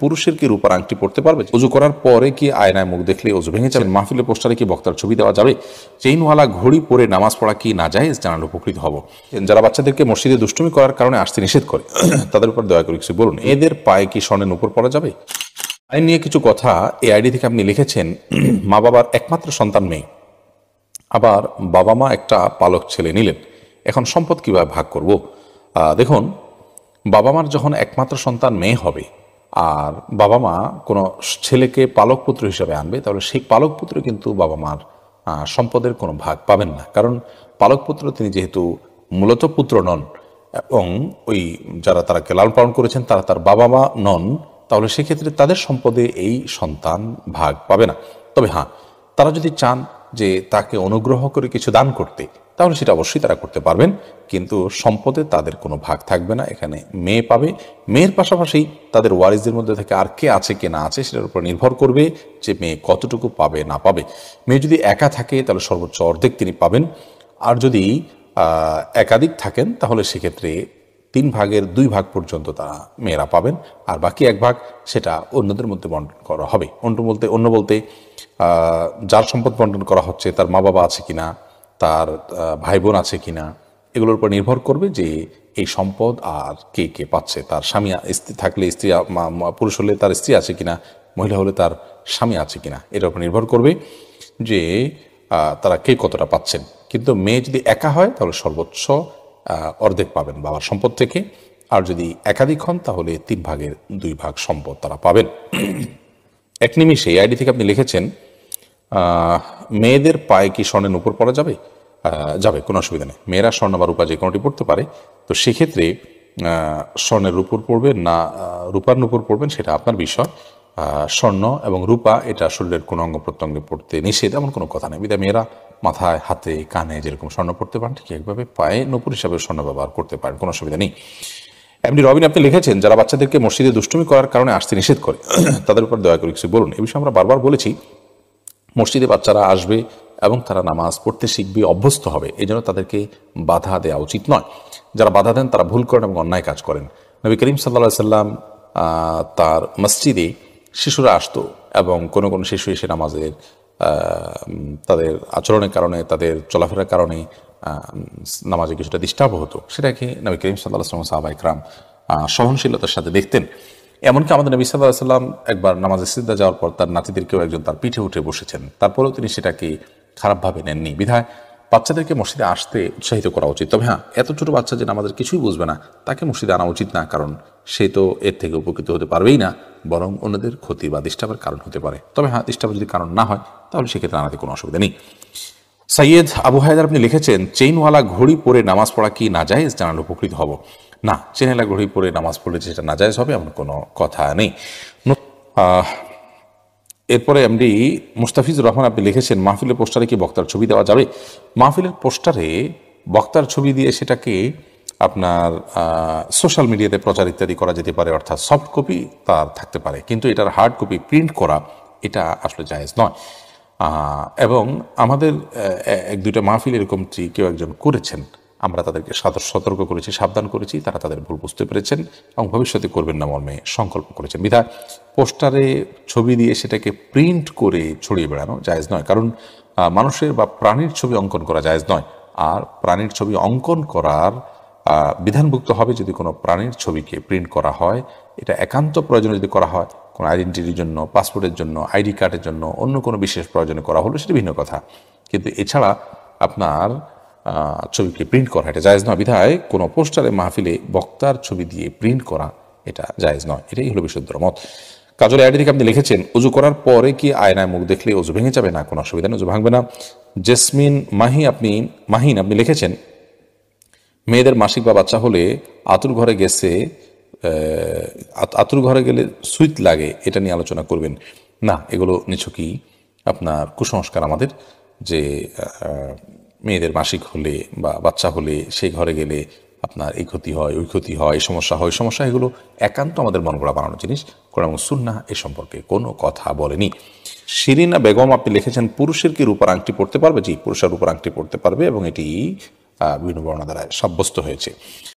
পুরুষের কি রূপার আংটি পড়তে পারবে উজু করার পরে কি আয়নায় মুখ দেখলে উজু ভেঙে যাবে মাহফিলে পোস্টারে কি বক্তার ছবি দেওয়া যাবে চেইনওয়ালা ঘড়ি পরে নামাজ পড়া কি না যায় জানার উপকৃত হব যারা বাচ্চাদেরকে মসজিদে দুষ্টুমি করার কারণে আসতে নিষেধ করে তাদের উপর দয়া করে কিছু বলুন এদের পায়ে কি স্বর্ণের উপর পড়া যাবে আইন নিয়ে কিছু কথা এই আইডি থেকে আপনি লিখেছেন মা বাবার একমাত্র সন্তান মেয়ে আবার বাবা মা একটা পালক ছেলে নিলেন এখন সম্পদ কীভাবে ভাগ করব দেখুন বাবা মার যখন একমাত্র সন্তান মেয়ে হবে আর বাবা মা কোনো ছেলেকে পালক পুত্র হিসাবে আনবে তাহলে সেই পালক পুত্র কিন্তু বাবা মার সম্পদের কোনো ভাগ পাবেন না কারণ পালক পুত্র তিনি যেহেতু মূলত পুত্র নন এবং ওই যারা তারাকে লালন পালন করেছেন তারা তার বাবা মা নন তাহলে সেক্ষেত্রে তাদের সম্পদে এই সন্তান ভাগ পাবে না তবে হ্যাঁ তারা যদি চান যে তাকে অনুগ্রহ করে কিছু দান করতে তাহলে সেটা অবশ্যই তারা করতে পারবেন কিন্তু সম্পদে তাদের কোনো ভাগ থাকবে না এখানে মেয়ে পাবে মেয়ের পাশাপাশি তাদের ওয়ারিসদের মধ্যে থেকে আর কে আছে কে না আছে সেটার উপর নির্ভর করবে যে মেয়ে কতটুকু পাবে না পাবে মেয়ে যদি একা থাকে তাহলে সর্বোচ্চ অর্ধেক তিনি পাবেন আর যদি একাধিক থাকেন তাহলে সেক্ষেত্রে তিন ভাগের দুই ভাগ পর্যন্ত তারা মেয়েরা পাবেন আর বাকি এক ভাগ সেটা অন্যদের মধ্যে বন্টন করা হবে অন্য বলতে অন্য বলতে যার সম্পদ বন্টন করা হচ্ছে তার মা বাবা আছে কি না তার ভাই বোন আছে কিনা এগুলোর উপর নির্ভর করবে যে এই সম্পদ আর কে কে পাচ্ছে তার স্বামী স্ত্রী থাকলে স্ত্রী পুরুষ হলে তার স্ত্রী আছে কিনা মহিলা হলে তার স্বামী আছে কিনা এটার উপর নির্ভর করবে যে তারা কে কতটা পাচ্ছেন কিন্তু মেয়ে যদি একা হয় তাহলে সর্বোচ্চ অর্ধেক পাবেন বাবার সম্পদ থেকে আর যদি একাধিক হন তাহলে তিন ভাগের দুই ভাগ সম্পদ তারা পাবেন এক নিমিষে আইডি থেকে আপনি লিখেছেন মেয়েদের পায়ে কি স্বর্ণের উপর পরা যাবে যাবে কোনো অসুবিধা নেই মেয়েরা স্বর্ণ বা রূপা যে কোনোটি পড়তে পারে তো সেক্ষেত্রে স্বর্ণের উপর পড়বেন না রূপার উপর পড়বেন সেটা আপনার বিষয় স্বর্ণ এবং রূপা এটা শরীরের কোনো অঙ্গ প্রত্যঙ্গে পড়তে নিষেধ এমন কোনো কথা নেই বিদায় মেয়েরা মাথায় হাতে কানে যেরকম স্বর্ণ পড়তে পারেন ঠিক একভাবে পায়ে নপুর হিসাবে স্বর্ণ ব্যবহার করতে পারেন কোনো অসুবিধা নেই এমনি রবিন আপনি লিখেছেন যারা বাচ্চাদেরকে মসজিদে দুষ্টুমি করার কারণে আসতে নিষেধ করে তাদের উপর দয়া করে কিছু বলুন এ বিষয়ে আমরা বারবার বলেছি মসজিদে বাচ্চারা আসবে এবং তারা নামাজ পড়তে শিখবে অভ্যস্ত হবে এই জন্য তাদেরকে বাধা দেওয়া উচিত নয় যারা বাধা দেন তারা ভুল করেন এবং অন্যায় কাজ করেন নবী করিম সাল্লা সাল্লাম তার মসজিদে শিশুরা আসতো এবং কোনো কোনো শিশু এসে নামাজের তাদের আচরণের কারণে তাদের চলাফেরার কারণে নামাজে কিছুটা ডিস্টার্ব হতো সেটাকে নবী করিম সাল্লাহ সাল্লাম সাহাবা ইকরাম সহনশীলতার সাথে দেখতেন এমনকি আমাদের নবী সাল্লাহ সাল্লাম একবার নামাজে সিদ্ধা যাওয়ার পর তার নাতিদেরকেও একজন তার পিঠে উঠে বসেছেন তারপরেও তিনি সেটাকে খারাপভাবে নেননি বিধায় বাচ্চাদেরকে মসজিদে আসতে উৎসাহিত করা উচিত তবে হ্যাঁ এত ছোটো বাচ্চা যেন আমাদের কিছুই বুঝবে না তাকে মসজিদে আনা উচিত না কারণ সে তো এর থেকে উপকৃত হতে পারবেই না বরং অন্যদের ক্ষতি বা ডিস্টার্বের কারণ হতে পারে তবে হ্যাঁ ডিস্টার্বের যদি কারণ না হয় তাহলে সেক্ষেত্রে আনাতে কোনো অসুবিধা নেই সৈয়দ আবু হায়দার আপনি লিখেছেন চেইনওয়ালা ঘড়ি পরে নামাজ পড়া কি না যায় জানালে উপকৃত হব না চেনেলা গড়ি পড়ে নামাজ পড়লে সেটা না যায় হবে এমন কোনো কথা নেই এরপরে এমডি মুস্তাফিজুর রহমান আপনি লিখেছেন মাহফিলের পোস্টারে কি বক্তার ছবি দেওয়া যাবে মাহফিলের পোস্টারে বক্তার ছবি দিয়ে সেটাকে আপনার সোশ্যাল মিডিয়াতে প্রচার ইত্যাদি করা যেতে পারে অর্থাৎ সফট কপি তার থাকতে পারে কিন্তু এটার হার্ড কপি প্রিন্ট করা এটা আসলে জায়েজ নয় এবং আমাদের এক দুটা মাহফিল এরকমটি কেউ একজন করেছেন আমরা তাদেরকে সতর্ক করেছি সাবধান করেছি তারা তাদের ভুল বুঝতে পেরেছেন এবং ভবিষ্যতে করবেন না মর্মে সংকল্প করেছেন বিধায় পোস্টারে ছবি দিয়ে সেটাকে প্রিন্ট করে ছড়িয়ে বেড়ানো জায়জ নয় কারণ মানুষের বা প্রাণীর ছবি অঙ্কন করা জায়জ নয় আর প্রাণীর ছবি অঙ্কন করার বিধানভুক্ত হবে যদি কোনো প্রাণীর ছবিকে প্রিন্ট করা হয় এটা একান্ত প্রয়োজনে যদি করা হয় কোনো আইডেন্টিটির জন্য পাসপোর্টের জন্য আইডি কার্ডের জন্য অন্য কোনো বিশেষ প্রয়োজনে করা হলো সেটা ভিন্ন কথা কিন্তু এছাড়া আপনার ছবিকে প্রিন্ট করা এটা জায়জ নয় বিধায় কোনো পোস্টারে মাহফিলে বক্তার ছবি দিয়ে প্রিন্ট করা এটা জায়জ নয় এটাই হলো বিশুদ্ধর মত কাজল আইডি আপনি লিখেছেন উজু করার পরে কি আয়নায় মুখ দেখলে উজু ভেঙে যাবে না কোনো অসুবিধা নেই উজু ভাঙবে না জেসমিন মাহি আপনি মাহিন আপনি লিখেছেন মেয়েদের মাসিক বা বাচ্চা হলে আতুর ঘরে গেছে আতুর ঘরে গেলে সুইত লাগে এটা নিয়ে আলোচনা করবেন না এগুলো নিছকি আপনার কুসংস্কার আমাদের যে মেয়েদের মাসিক হলে বা বাচ্চা হলে সেই ঘরে গেলে আপনার এই ক্ষতি হয় ওই ক্ষতি হয় এই সমস্যা হয় সমস্যা এগুলো একান্ত আমাদের মন গড়া বানানো জিনিস কোরআন সুন্না এ সম্পর্কে কোনো কথা বলেনি শিরিনা বেগম আপনি লিখেছেন পুরুষের কি রূপার আংটি পড়তে পারবে জি পুরুষের রূপার আংটি পড়তে পারবে এবং এটি বিভিন্ন বর্ণা দ্বারা সাব্যস্ত হয়েছে